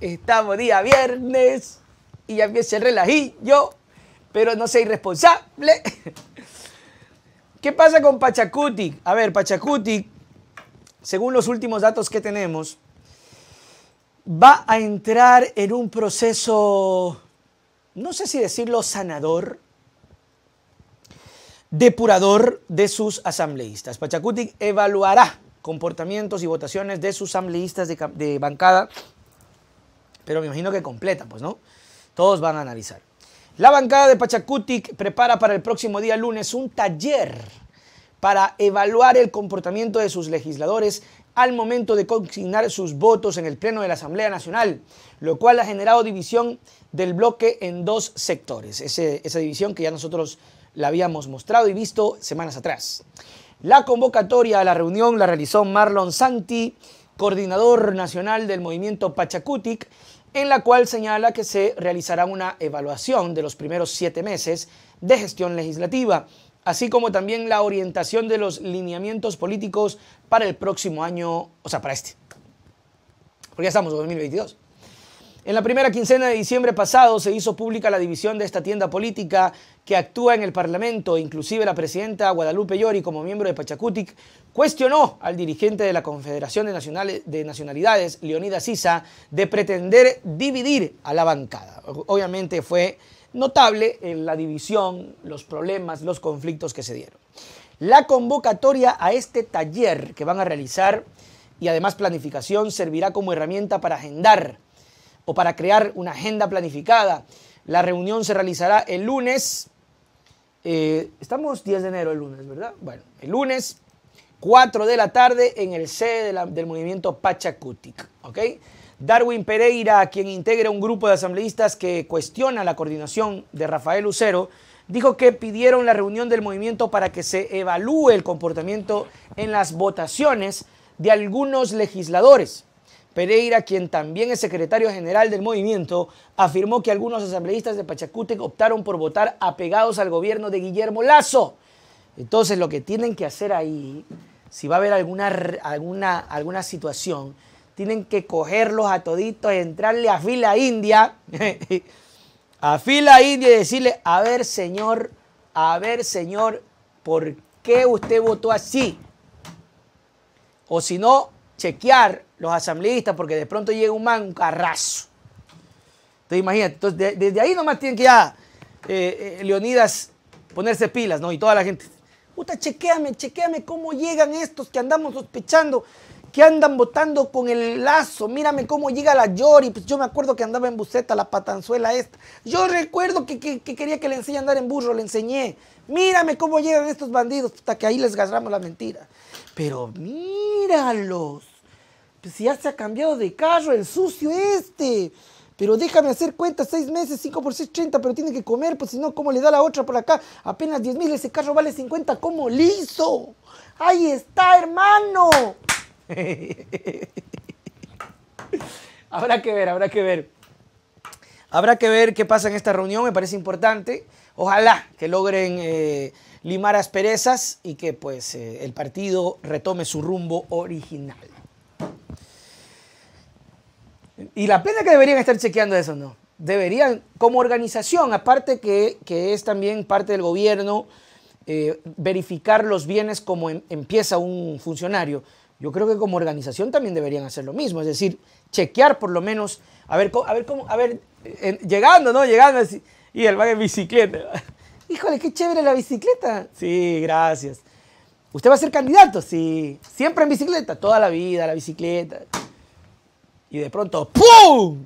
Estamos día viernes y ya se el yo, pero no soy responsable. ¿Qué pasa con Pachacuti? A ver, Pachacuti, según los últimos datos que tenemos, va a entrar en un proceso, no sé si decirlo sanador, depurador de sus asambleístas. Pachacuti evaluará comportamientos y votaciones de sus asambleístas de, bancada, pero me imagino que completa, pues, ¿no? Todos van a analizar. La bancada de Pachacutic prepara para el próximo día lunes un taller para evaluar el comportamiento de sus legisladores al momento de consignar sus votos en el Pleno de la Asamblea Nacional, lo cual ha generado división del bloque en dos sectores, Ese, esa división que ya nosotros la habíamos mostrado y visto semanas atrás. La convocatoria a la reunión la realizó Marlon Santi, coordinador nacional del movimiento Pachacutic, en la cual señala que se realizará una evaluación de los primeros siete meses de gestión legislativa, así como también la orientación de los lineamientos políticos para el próximo año, o sea, para este. Porque ya estamos en 2022. En la primera quincena de diciembre pasado se hizo pública la división de esta tienda política que actúa en el Parlamento. Inclusive la presidenta Guadalupe Yori, como miembro de Pachacutic, cuestionó al dirigente de la Confederación de, de Nacionalidades, Leonida Sisa, de pretender dividir a la bancada. Obviamente fue notable en la división, los problemas, los conflictos que se dieron. La convocatoria a este taller que van a realizar y además planificación servirá como herramienta para agendar o para crear una agenda planificada. La reunión se realizará el lunes. Eh, estamos 10 de enero el lunes, ¿verdad? Bueno, el lunes 4 de la tarde en el sede del movimiento Pachacutic. Darwin Pereira, quien integra un grupo de asambleístas que cuestiona la coordinación de Rafael Lucero, dijo que pidieron la reunión del movimiento para que se evalúe el comportamiento en las votaciones de algunos legisladores. Pereira, quien también es secretario general del movimiento, afirmó que algunos asambleístas de Pachacútec optaron por votar apegados al gobierno de Guillermo Lazo. Entonces, lo que tienen que hacer ahí, si va a haber alguna, alguna, alguna situación, tienen que cogerlos a toditos, entrarle a fila india, a fila india y decirle, a ver señor, a ver señor, ¿por qué usted votó así? O si no, chequear los asambleístas, porque de pronto llega un man, un carrazo. Entonces imagínate, entonces desde ahí nomás tienen que ya eh, eh, Leonidas ponerse pilas, ¿no? Y toda la gente, puta, chequéame, chequeame cómo llegan estos que andamos sospechando, que andan votando con el lazo, mírame cómo llega la Yori, pues yo me acuerdo que andaba en buceta, la patanzuela esta, yo recuerdo que, quería que le enseñe a andar en burro, le enseñé, mírame cómo llegan estos bandidos, hasta que ahí les agarramos la mentira, pero míralos. Pues ya se ha cambiado de carro, el sucio este. Pero déjame hacer cuenta, seis meses, cinco por 6, treinta, pero tiene que comer, pues si no, ¿cómo le da la otra por acá? Apenas 10 mil, ese carro vale 50, ¿cómo liso? Ahí está, hermano. habrá que ver, habrá que ver. Habrá que ver qué pasa en esta reunión, me parece importante. Ojalá que logren eh, limar asperezas y que pues eh, el partido retome su rumbo original. Y la pena que deberían estar chequeando eso, ¿no? Deberían, como organización, aparte que, es también parte del gobierno, eh, verificar los bienes como em, empieza un funcionario. Yo creo que como organización también deberían hacer lo mismo, es decir, chequear por lo menos, a ver, a ver cómo, a ver, eh, llegando, ¿no? Llegando, y el va en bicicleta. Híjole, qué chévere la bicicleta. Sí, gracias. ¿Usted va a ser candidato? Sí. Siempre en bicicleta, toda la vida, la bicicleta. Y de pronto, ¡pum!